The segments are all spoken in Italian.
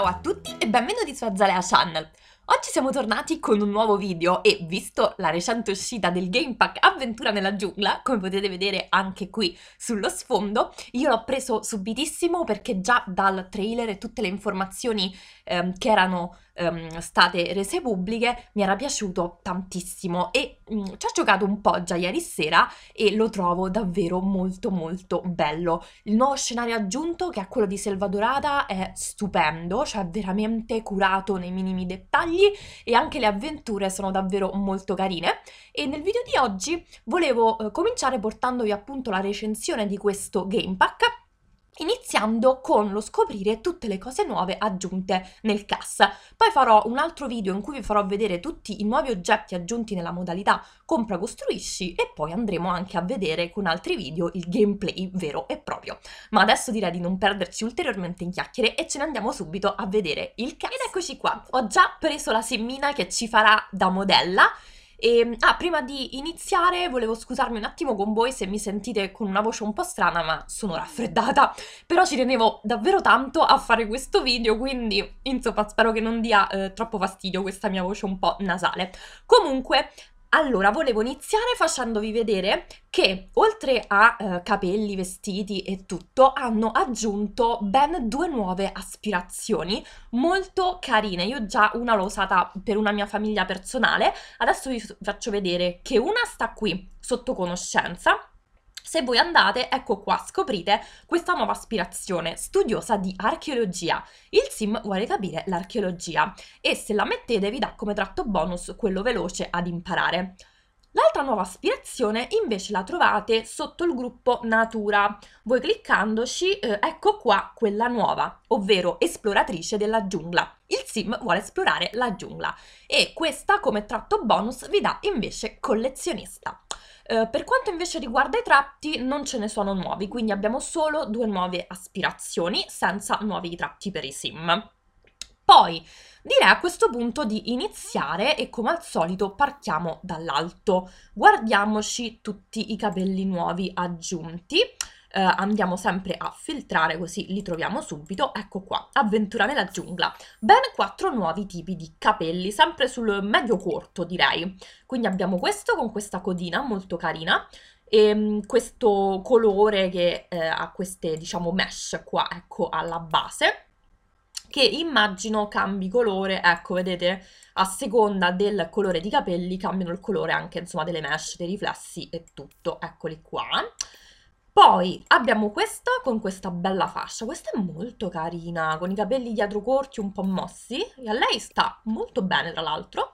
Ciao a tutti e benvenuti su Azalea Channel! Oggi siamo tornati con un nuovo video e visto la recente uscita del Game Pack Avventura nella giungla, come potete vedere anche qui sullo sfondo, io l'ho preso subitissimo perché già dal trailer e tutte le informazioni ehm, che erano um, state rese pubbliche mi era piaciuto tantissimo e um, ci ho giocato un po' già ieri sera e lo trovo davvero molto molto bello. Il nuovo scenario aggiunto che è quello di Selvadorada è stupendo, cioè veramente curato nei minimi dettagli e anche le avventure sono davvero molto carine e nel video di oggi volevo eh, cominciare portandovi appunto la recensione di questo game pack iniziando con lo scoprire tutte le cose nuove aggiunte nel CAS. Poi farò un altro video in cui vi farò vedere tutti i nuovi oggetti aggiunti nella modalità compra costruisci e poi andremo anche a vedere con altri video il gameplay vero e proprio. Ma adesso direi di non perderci ulteriormente in chiacchiere e ce ne andiamo subito a vedere il CAS. Ed eccoci qua, ho già preso la semmina che ci farà da modella e, ehm, ah, prima di iniziare volevo scusarmi un attimo con voi se mi sentite con una voce un po' strana, ma sono raffreddata, però ci tenevo davvero tanto a fare questo video, quindi insomma spero che non dia eh, troppo fastidio questa mia voce un po' nasale. Comunque, allora, volevo iniziare facendovi vedere che oltre a eh, capelli, vestiti e tutto, hanno aggiunto ben due nuove aspirazioni molto carine. Io già una l'ho usata per una mia famiglia personale, adesso vi faccio vedere che una sta qui sotto conoscenza se voi andate, ecco qua, scoprite questa nuova aspirazione studiosa di archeologia. Il sim vuole capire l'archeologia e se la mettete vi dà come tratto bonus quello veloce ad imparare. L'altra nuova aspirazione invece la trovate sotto il gruppo Natura. Voi cliccandoci, eh, ecco qua quella nuova, ovvero esploratrice della giungla. Il sim vuole esplorare la giungla e questa come tratto bonus vi dà invece collezionista. Eh, per quanto invece riguarda i tratti, non ce ne sono nuovi, quindi abbiamo solo due nuove aspirazioni senza nuovi tratti per i sim. Poi direi a questo punto di iniziare e come al solito partiamo dall'alto. Guardiamoci tutti i capelli nuovi aggiunti eh, andiamo sempre a filtrare così li troviamo subito. Ecco qua, avventura nella giungla. Ben quattro nuovi tipi di capelli, sempre sul medio corto direi. Quindi abbiamo questo con questa codina molto carina e ehm, questo colore che eh, ha queste diciamo mesh qua ecco alla base che immagino cambi colore, ecco vedete a seconda del colore di capelli cambiano il colore anche insomma delle mesh, dei riflessi e tutto, eccoli qua. Poi abbiamo questa con questa bella fascia, questa è molto carina, con i capelli dietro corti un po' mossi, e a lei sta molto bene tra l'altro,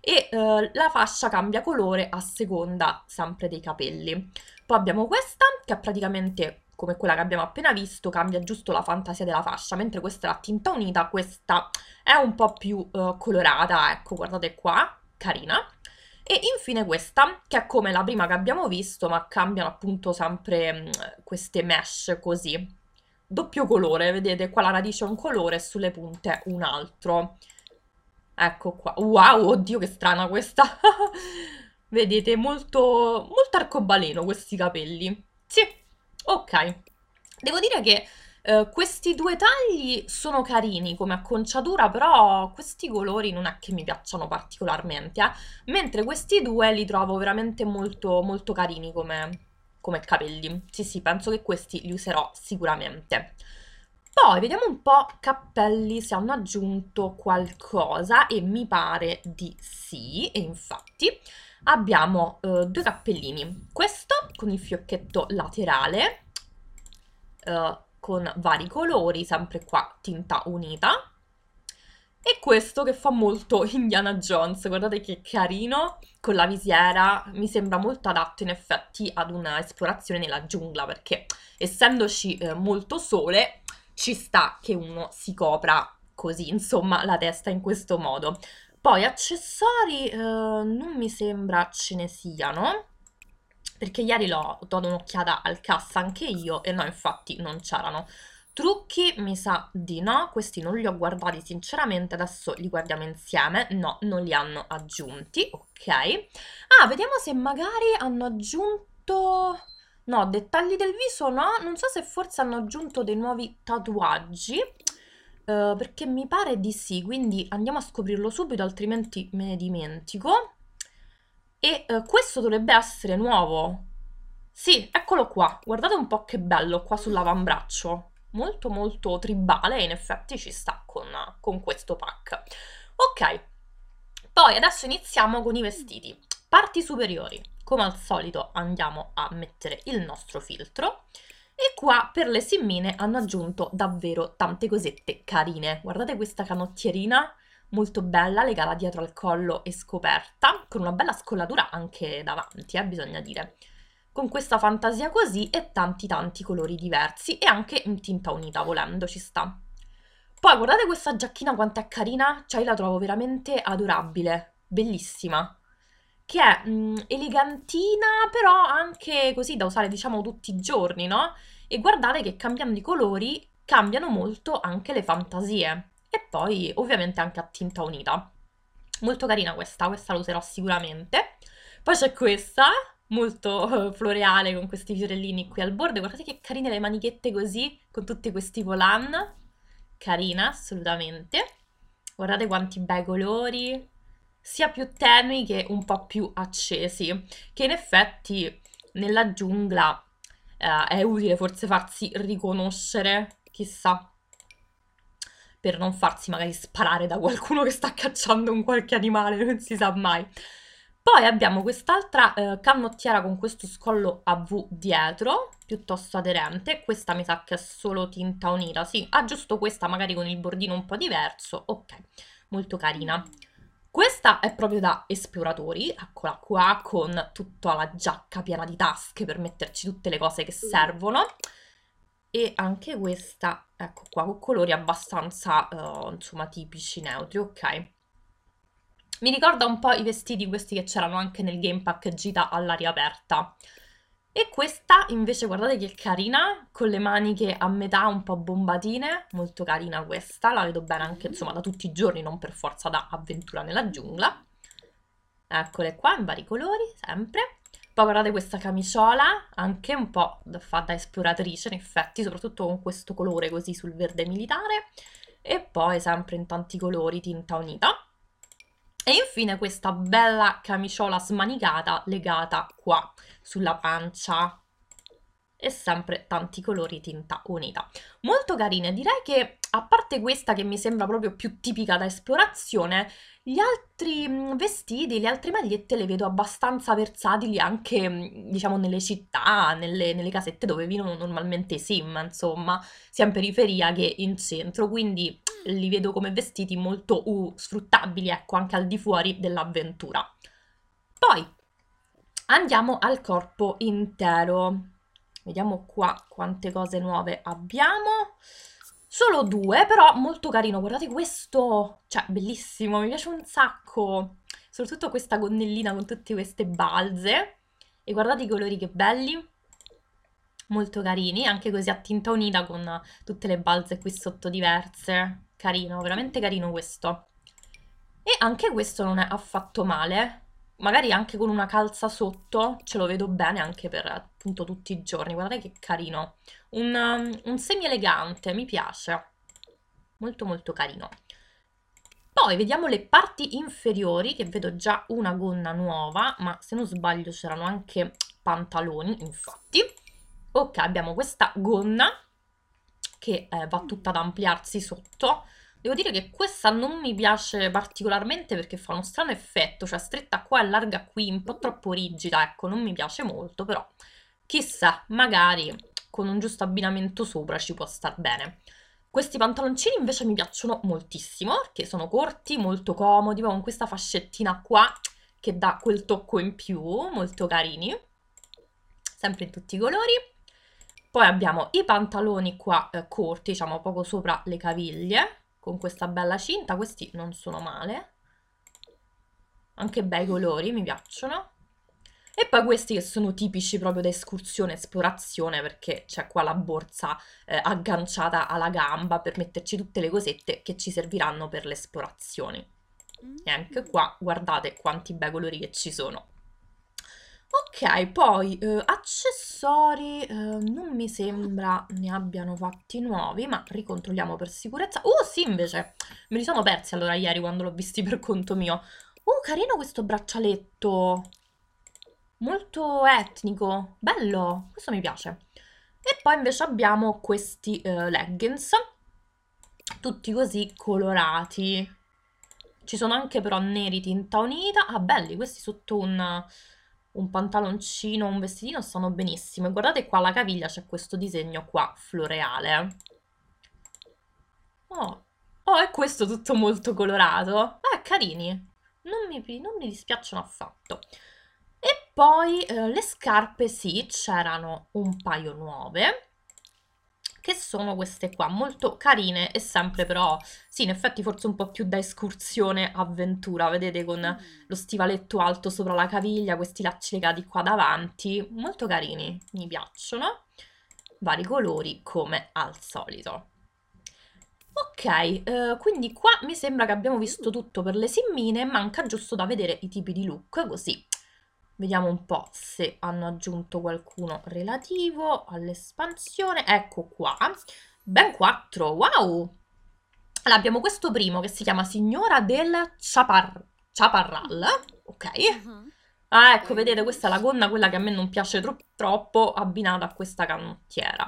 e eh, la fascia cambia colore a seconda sempre dei capelli. Poi abbiamo questa che è praticamente come quella che abbiamo appena visto, cambia giusto la fantasia della fascia, mentre questa è la tinta unita, questa è un po' più eh, colorata, ecco, guardate qua, carina. E infine questa, che è come la prima che abbiamo visto, ma cambiano appunto sempre mm, queste mesh così. Doppio colore, vedete qua la radice è un colore e sulle punte un altro. Ecco qua. Wow, oddio che strana questa. Vedete, molto, molto arcobaleno questi capelli. Sì, ok. Devo dire che eh, questi due tagli sono carini come acconciatura, però questi colori non è che mi piacciono particolarmente, eh? mentre questi due li trovo veramente molto, molto carini come, come capelli. Sì, sì, penso che questi li userò sicuramente. Poi vediamo un po' cappelli se hanno aggiunto qualcosa e mi pare di sì, e infatti abbiamo eh, due cappellini, questo con il fiocchetto laterale, eh, con vari colori, sempre qua tinta unita. E questo che fa molto Indiana Jones, guardate che carino, con la visiera, mi sembra molto adatto in effetti ad una esplorazione nella giungla, perché essendoci eh, molto sole, ci sta che uno si copra così, insomma, la testa in questo modo. Poi accessori eh, non mi sembra ce ne siano, perché ieri l'ho dato un'occhiata al cassa anche io e no, infatti non c'erano. Trucchi mi sa di no, questi non li ho guardati sinceramente, adesso li guardiamo insieme, no, non li hanno aggiunti, ok. Ah, vediamo se magari hanno aggiunto... No, dettagli del viso no, non so se forse hanno aggiunto dei nuovi tatuaggi, eh, perché mi pare di sì, quindi andiamo a scoprirlo subito, altrimenti me ne dimentico. E eh, questo dovrebbe essere nuovo. Sì, eccolo qua. Guardate un po' che bello qua sull'avambraccio. Molto molto tribale e in effetti ci sta con, con questo pack. Ok, poi adesso iniziamo con i vestiti. Parti superiori. Come al solito andiamo a mettere il nostro filtro. E qua per le simmine hanno aggiunto davvero tante cosette carine. Guardate questa canottierina molto bella, legata dietro al collo e scoperta, con una bella scollatura anche davanti, eh, bisogna dire. Con questa fantasia così e tanti tanti colori diversi e anche in tinta unita, volendo, ci sta. Poi guardate questa giacchina quanto è carina, cioè io la trovo veramente adorabile, bellissima che è mh, mm, elegantina, però anche così da usare, diciamo, tutti i giorni, no? E guardate che cambiando i colori cambiano molto anche le fantasie e poi ovviamente anche a tinta unita. Molto carina questa, questa la userò sicuramente. Poi c'è questa, molto eh, floreale con questi fiorellini qui al bordo. Guardate che carine le manichette così, con tutti questi volan. Carina, assolutamente. Guardate quanti bei colori, sia più tenui che un po' più accesi, che in effetti nella giungla eh, è utile forse farsi riconoscere, chissà per non farsi magari sparare da qualcuno che sta cacciando un qualche animale, non si sa mai. Poi abbiamo quest'altra eh, cannottiera con questo scollo a V dietro, piuttosto aderente. Questa mi sa che è solo tinta unita, sì. Ah, giusto questa, magari con il bordino un po' diverso. Ok, molto carina. Questa è proprio da esploratori, eccola qua, con tutta la giacca piena di tasche per metterci tutte le cose che mm. servono e anche questa, ecco qua, con colori abbastanza eh, insomma tipici neutri, ok? Mi ricorda un po' i vestiti questi che c'erano anche nel game pack gita all'aria aperta. E questa invece guardate che carina, con le maniche a metà un po' bombatine, molto carina questa, la vedo bene anche insomma da tutti i giorni, non per forza da avventura nella giungla. Eccole qua in vari colori, sempre. Poi guardate questa camiciola, anche un po' da, fatta esploratrice in effetti, soprattutto con questo colore così sul verde militare. E poi sempre in tanti colori, tinta unita. E infine questa bella camiciola smanicata legata qua sulla pancia e sempre tanti colori tinta unita. Molto carine, direi che a parte questa che mi sembra proprio più tipica da esplorazione, gli altri mm, vestiti, le altre magliette le vedo abbastanza versatili anche, mm, diciamo, nelle città, nelle, nelle casette dove vivono normalmente i Sim, insomma, sia in periferia che in centro, quindi li vedo come vestiti molto uh, sfruttabili, ecco, anche al di fuori dell'avventura. Poi andiamo al corpo intero. Vediamo qua quante cose nuove abbiamo. Solo due, però molto carino. Guardate questo, cioè bellissimo, mi piace un sacco. Soprattutto questa gonnellina con tutte queste balze. E guardate i colori che belli. Molto carini, anche così a tinta unita con tutte le balze qui sotto diverse. Carino, veramente carino questo. E anche questo non è affatto male magari anche con una calza sotto ce lo vedo bene anche per appunto tutti i giorni. Guardate che carino. Un, um, un semi elegante, mi piace. Molto molto carino. Poi vediamo le parti inferiori che vedo già una gonna nuova, ma se non sbaglio c'erano anche pantaloni infatti. Ok, abbiamo questa gonna che eh, va tutta ad ampliarsi sotto Devo dire che questa non mi piace particolarmente perché fa uno strano effetto, cioè stretta qua e larga qui, un po' troppo rigida, ecco, non mi piace molto, però chissà, magari con un giusto abbinamento sopra ci può star bene. Questi pantaloncini invece mi piacciono moltissimo, perché sono corti, molto comodi, con questa fascettina qua che dà quel tocco in più, molto carini, sempre in tutti i colori. Poi abbiamo i pantaloni qua eh, corti, diciamo poco sopra le caviglie, con questa bella cinta, questi non sono male, anche bei colori, mi piacciono. E poi questi che sono tipici proprio da escursione, esplorazione, perché c'è qua la borsa eh, agganciata alla gamba per metterci tutte le cosette che ci serviranno per le esplorazioni. E anche qua guardate quanti bei colori che ci sono. Ok, poi eh, accessori eh, non mi sembra ne abbiano fatti nuovi, ma ricontrolliamo per sicurezza. Oh sì, invece, me li sono persi allora ieri quando l'ho visti per conto mio. Oh, carino questo braccialetto, molto etnico, bello, questo mi piace. E poi invece abbiamo questi eh, leggings, tutti così colorati. Ci sono anche però neri tinta unita. Ah, belli, questi sotto un un pantaloncino, un vestitino stanno benissimo. E guardate qua alla caviglia c'è questo disegno qua, floreale. Oh, oh, è questo tutto molto colorato. Eh, carini. Non mi, non mi dispiacciono affatto. E poi eh, le scarpe sì, c'erano un paio nuove che sono queste qua, molto carine e sempre però, sì, in effetti forse un po' più da escursione avventura, vedete con mm. lo stivaletto alto sopra la caviglia, questi lacci legati qua davanti, molto carini, mi piacciono, vari colori come al solito. Ok, eh, quindi qua mi sembra che abbiamo visto mm. tutto per le simmine, manca giusto da vedere i tipi di look, così Vediamo un po' se hanno aggiunto qualcuno relativo all'espansione. Ecco qua, ben 4, wow! Allora abbiamo questo primo che si chiama Signora del Chapar Chaparral, ok? Mm-hmm. Ah, ecco, vedete, questa è la gonna, quella che a me non piace tro troppo, abbinata a questa canottiera.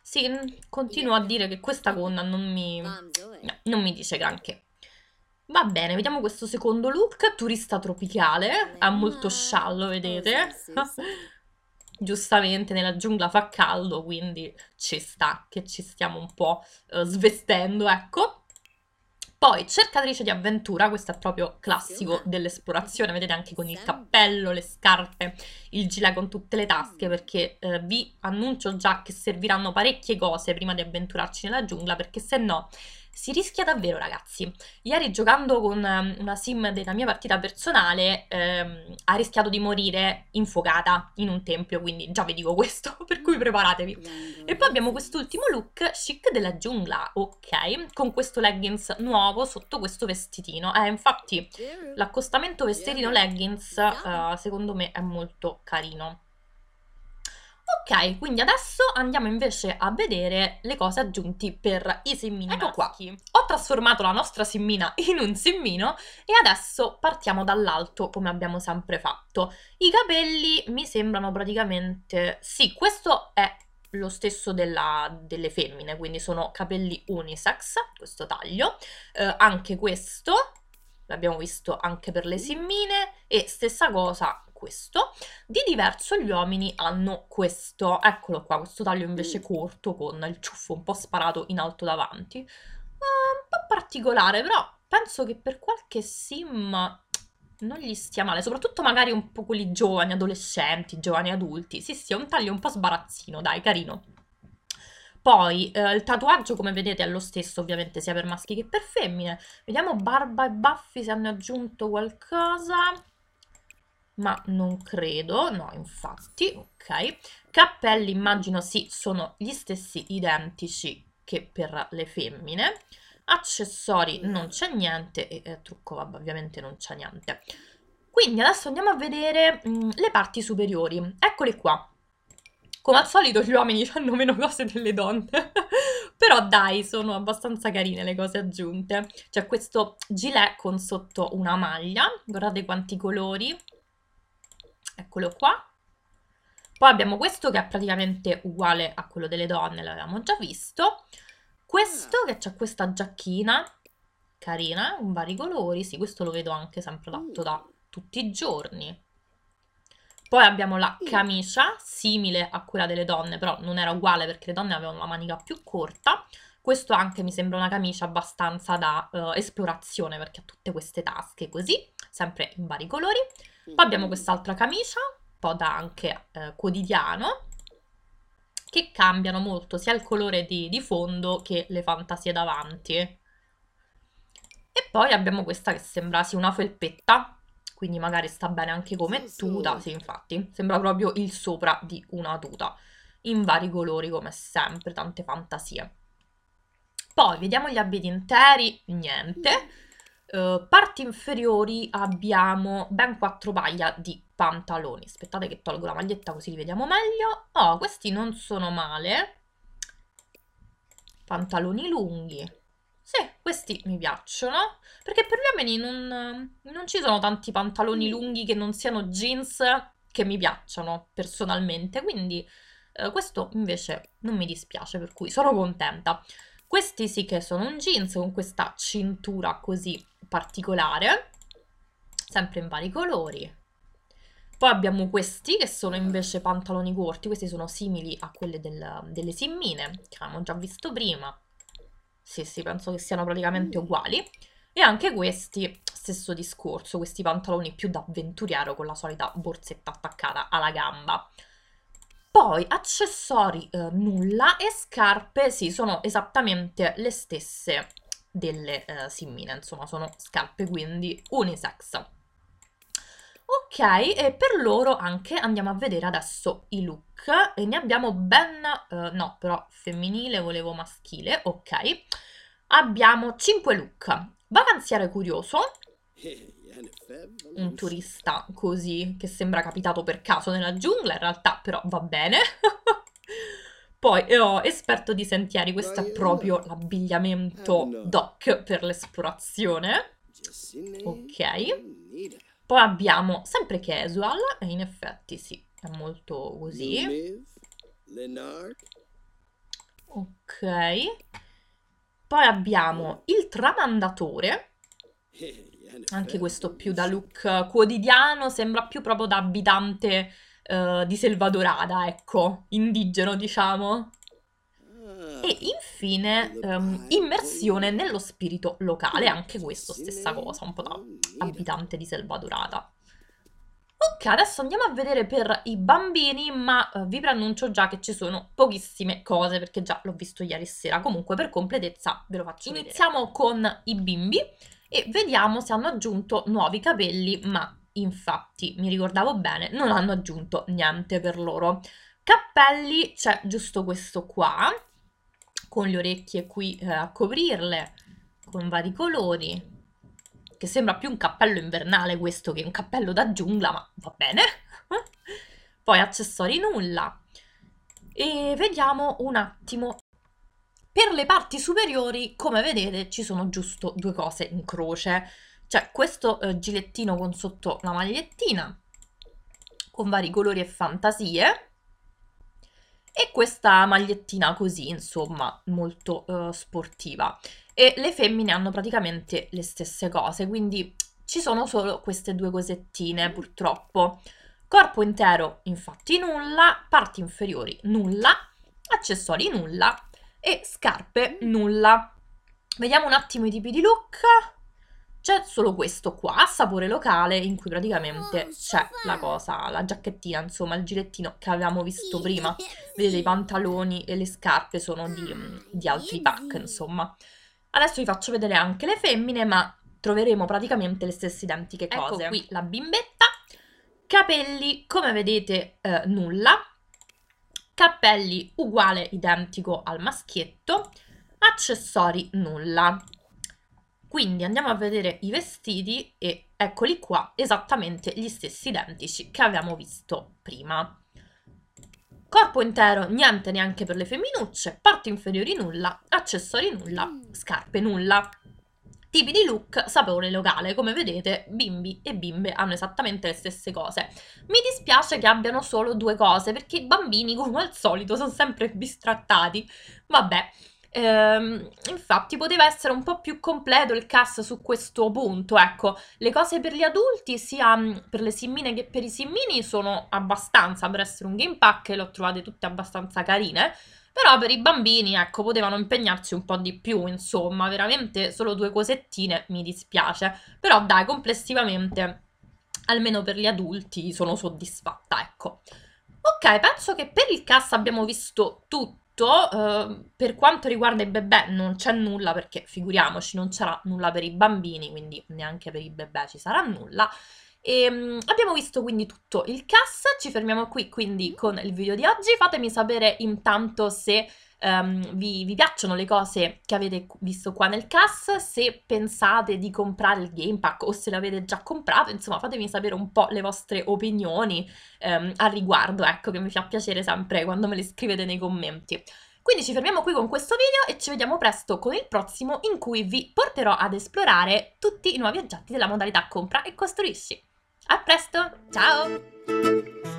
Sì, mm, continuo a dire che questa gonna non mi, eh. no, non mi dice granché. Va bene, vediamo questo secondo look, turista tropicale, ha molto mm, sciallo, vedete? Giustamente nella giungla fa caldo, quindi ci sta che ci stiamo un po' eh, svestendo, ecco. Poi cercatrice di avventura, questo è proprio classico dell'esplorazione, vedete anche con il cappello, le scarpe, il gilet con tutte le tasche, mm. perché eh, vi annuncio già che serviranno parecchie cose prima di avventurarci nella giungla, perché se no si rischia davvero, ragazzi. Ieri giocando con ehm, una sim della mia partita personale ehm, ha rischiato di morire infuocata in un tempio, quindi già vi dico questo, per cui mm. preparatevi. E poi abbiamo quest'ultimo look chic della giungla, ok? Con questo leggings nuovo sotto questo vestitino. Eh, infatti l'accostamento vestitino leggings eh, secondo me è molto carino. Ok, quindi adesso andiamo invece a vedere le cose aggiunti per i simmini ecco maschi. Qua. Ho trasformato la nostra simmina in un simmino e adesso partiamo dall'alto come abbiamo sempre fatto. I capelli mi sembrano praticamente... Sì, questo è lo stesso della, delle femmine, quindi sono capelli unisex, questo taglio, eh, anche questo l'abbiamo visto anche per le simmine e stessa cosa questo. Di diverso gli uomini hanno questo, eccolo qua, questo taglio invece corto con il ciuffo un po' sparato in alto davanti. Uh, un po' particolare, però penso che per qualche sim non gli stia male, soprattutto magari un po' quelli giovani, adolescenti, giovani adulti. Sì, sì, è un taglio un po' sbarazzino, dai, carino. Poi eh, il tatuaggio, come vedete, è lo stesso ovviamente sia per maschi che per femmine. Vediamo barba e baffi se hanno aggiunto qualcosa. Ma non credo, no, infatti, ok. Cappelli, immagino, sì, sono gli stessi identici che per le femmine. Accessori non c'è niente e eh, trucco, vabbè, ovviamente non c'è niente. Quindi adesso andiamo a vedere mh, mm, le parti superiori. Eccole qua. Come al solito gli uomini fanno meno cose delle donne, però dai, sono abbastanza carine le cose aggiunte. C'è questo gilet con sotto una maglia, guardate quanti colori, eccolo qua. Poi abbiamo questo che è praticamente uguale a quello delle donne, l'avevamo già visto. Questo ah. che c'è questa giacchina, carina, con eh, vari colori, sì, questo lo vedo anche sempre adatto da mm. tutti i giorni. Poi abbiamo la camicia, simile a quella delle donne, però non era uguale perché le donne avevano la manica più corta. Questo anche mi sembra una camicia abbastanza da uh, esplorazione perché ha tutte queste tasche così, sempre in vari colori. Poi abbiamo mhm. quest'altra camicia, un po' da anche uh, quotidiano, che cambiano molto sia il colore di, di fondo che le fantasie davanti. E poi abbiamo questa che sembra sì una felpetta, quindi magari sta bene anche come tuta, sì infatti, sembra proprio il sopra di una tuta, in vari colori come sempre, tante fantasie. Poi vediamo gli abiti interi, niente. Uh, parti inferiori abbiamo ben quattro paia di pantaloni. Aspettate che tolgo la maglietta così li vediamo meglio. Oh, questi non sono male. Pantaloni lunghi, sì, questi mi piacciono, perché per gli uomini non, non ci sono tanti pantaloni mm. lunghi che non siano jeans che mi piacciono personalmente, quindi eh, questo invece non mi dispiace, per cui sono contenta. Questi sì che sono un jeans con questa cintura così particolare, sempre in vari colori. Poi abbiamo questi che sono invece pantaloni corti, questi sono simili a quelli del, delle simmine che avevamo già visto prima. Sì, sì, penso che siano praticamente mm. uguali. E anche questi, stesso discorso, questi pantaloni più da avventuriero con la solita borsetta attaccata alla gamba. Poi accessori eh, nulla e scarpe, sì, sono esattamente le stesse delle eh, Simmine, insomma sono scarpe quindi unisex. Ok, e per loro anche andiamo a vedere adesso i look e ne abbiamo ben, uh, no però femminile, volevo maschile, ok. Abbiamo 5 look. Vacanziere curioso, un turista così che sembra capitato per caso nella giungla, in realtà però va bene. Poi, eh, oh, esperto di sentieri, questo è proprio eh. l'abbigliamento doc per l'esplorazione. Ok. Poi abbiamo sempre casual, e in effetti sì, è molto così. Ok. Poi abbiamo il tramandatore, anche questo più da look quotidiano, sembra più proprio da abitante eh, di Selvadorada, ecco, indigeno diciamo e infine um, immersione nello spirito locale, anche questo stessa cosa, un po' da abitante di Selva Dorata. Ok, adesso andiamo a vedere per i bambini, ma eh, vi preannuncio già che ci sono pochissime cose, perché già l'ho visto ieri sera. Comunque, per completezza, ve lo faccio Iniziamo vedere. con i bimbi e vediamo se hanno aggiunto nuovi capelli, ma infatti, mi ricordavo bene, non hanno aggiunto niente per loro. Cappelli c'è giusto questo qua, con le orecchie qui eh, a coprirle, con vari colori, che sembra più un cappello invernale questo che un cappello da giungla, ma va bene. Poi accessori nulla. E vediamo un attimo. Per le parti superiori, come vedete, ci sono giusto due cose in croce. Cioè questo eh, gilettino con sotto la magliettina, con vari colori e fantasie, e questa magliettina così, insomma, molto uh, sportiva. E le femmine hanno praticamente le stesse cose, quindi ci sono solo queste due cosettine, purtroppo. Corpo intero, infatti, nulla, parti inferiori, nulla, accessori, nulla e scarpe, nulla. Vediamo un attimo i tipi di look. C'è solo questo qua, sapore locale, in cui praticamente ah, c'è cioè, la eh. cosa, la giacchettina, insomma, il girettino che avevamo visto prima. Vedete, i pantaloni e le scarpe sono di, ah, di altri pack, insomma. Adesso vi faccio vedere anche le femmine, ma troveremo praticamente le stesse identiche ecco cose. Ecco qui la bimbetta, capelli, come vedete, eh, nulla, cappelli uguale, identico al maschietto, accessori nulla. Quindi andiamo a vedere i vestiti e eccoli qua esattamente gli stessi identici che abbiamo visto prima. Corpo intero niente neanche per le femminucce, parti inferiori nulla, accessori nulla, scarpe nulla. Tipi di look, sapore locale, come vedete bimbi e bimbe hanno esattamente le stesse cose. Mi dispiace che abbiano solo due cose perché i bambini come al solito sono sempre bistrattati, vabbè. Ehm, infatti poteva essere un po' più completo il cast su questo punto, ecco, le cose per gli adulti sia mm, per le simmine che per i simmini sono abbastanza, per essere un game pack le ho trovate tutte abbastanza carine, però per i bambini, ecco, potevano impegnarsi un po' di più, insomma, veramente solo due cosettine mi dispiace, però dai, complessivamente, almeno per gli adulti, sono soddisfatta, ecco. Ok, penso che per il cast abbiamo visto tutto tutto, eh, per quanto riguarda i bebè non c'è nulla perché figuriamoci non c'era nulla per i bambini, quindi neanche per i bebè ci sarà nulla. E, ehm, abbiamo visto quindi tutto il cast, ci fermiamo qui quindi con il video di oggi, fatemi sapere intanto se um, vi, vi, piacciono le cose che avete visto qua nel cast, se pensate di comprare il Game Pack o se l'avete già comprato, insomma fatemi sapere un po' le vostre opinioni um, al riguardo, ecco che mi fa piacere sempre quando me le scrivete nei commenti. Quindi ci fermiamo qui con questo video e ci vediamo presto con il prossimo in cui vi porterò ad esplorare tutti i nuovi oggetti della modalità compra e costruisci. A presto, ciao!